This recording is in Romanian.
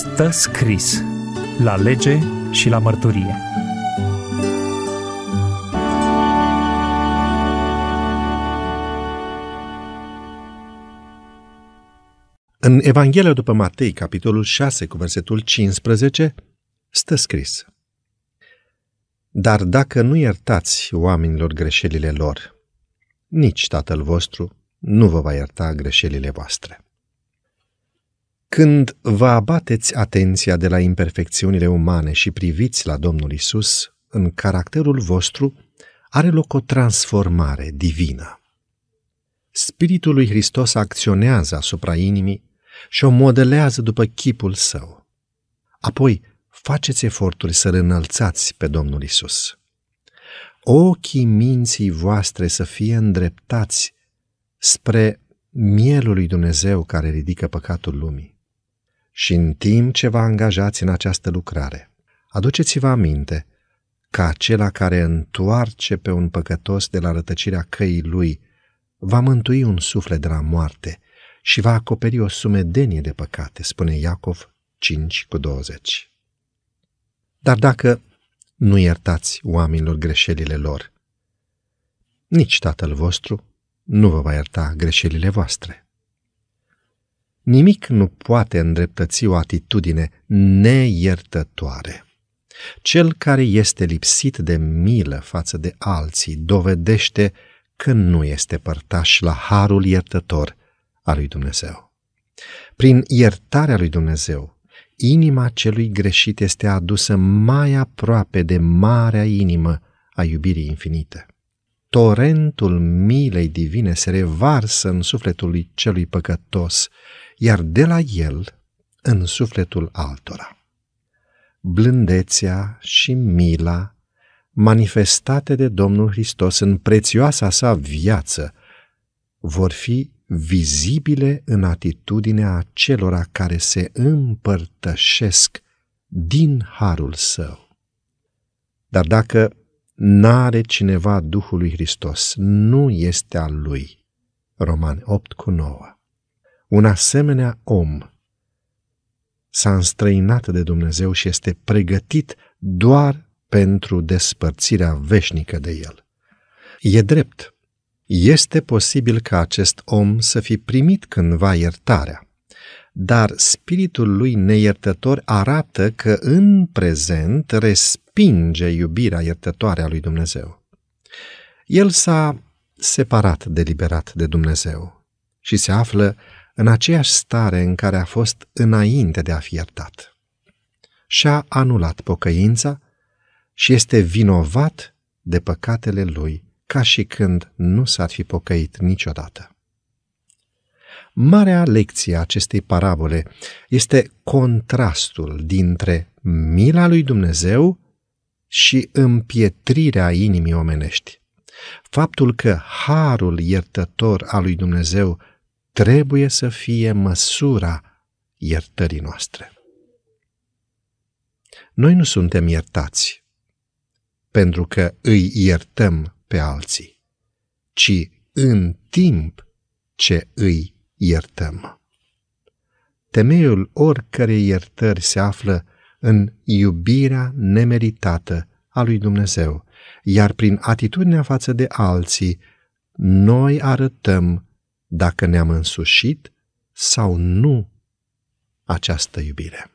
Stă scris la lege și la mărturie. În Evanghelia după Matei, capitolul 6, cu versetul 15, stă scris. Dar dacă nu iertați oamenilor greșelile lor, nici Tatăl vostru nu vă va ierta greșelile voastre. Când vă abateți atenția de la imperfecțiunile umane și priviți la Domnul Isus, în caracterul vostru are loc o transformare divină. Spiritul lui Hristos acționează asupra inimii și o modelează după chipul său. Apoi, faceți eforturi să-L înălțați pe Domnul Isus. Ochii minții voastre să fie îndreptați spre mielul lui Dumnezeu care ridică păcatul lumii și în timp ce vă angajați în această lucrare. Aduceți-vă aminte că acela care întoarce pe un păcătos de la rătăcirea căii lui va mântui un suflet de la moarte și va acoperi o sumedenie de păcate, spune Iacov 5 cu 20. Dar dacă nu iertați oamenilor greșelile lor, nici tatăl vostru nu vă va ierta greșelile voastre. Nimic nu poate îndreptăți o atitudine neiertătoare. Cel care este lipsit de milă față de alții dovedește că nu este părtaș la harul iertător al lui Dumnezeu. Prin iertarea lui Dumnezeu, inima celui greșit este adusă mai aproape de marea inimă a iubirii infinite. Torentul milei divine se revarsă în sufletul lui celui păcătos iar de la el în sufletul altora. Blândețea și mila manifestate de Domnul Hristos în prețioasa sa viață vor fi vizibile în atitudinea celora care se împărtășesc din harul său. Dar dacă n-are cineva Duhului Hristos, nu este al lui. Roman 8 cu 9 un asemenea om s-a înstrăinat de Dumnezeu și este pregătit doar pentru despărțirea veșnică de el. E drept. Este posibil ca acest om să fi primit cândva iertarea, dar spiritul lui neiertător arată că în prezent respinge iubirea iertătoare a lui Dumnezeu. El s-a separat deliberat de Dumnezeu și se află în aceeași stare în care a fost înainte de a fi iertat. Și-a anulat pocăința și este vinovat de păcatele lui, ca și când nu s-ar fi pocăit niciodată. Marea lecție a acestei parabole este contrastul dintre mila lui Dumnezeu și împietrirea inimii omenești. Faptul că harul iertător al lui Dumnezeu trebuie să fie măsura iertării noastre. Noi nu suntem iertați pentru că îi iertăm pe alții, ci în timp ce îi iertăm. Temeiul oricărei iertări se află în iubirea nemeritată a lui Dumnezeu, iar prin atitudinea față de alții, noi arătăm dacă ne-am însușit sau nu această iubire.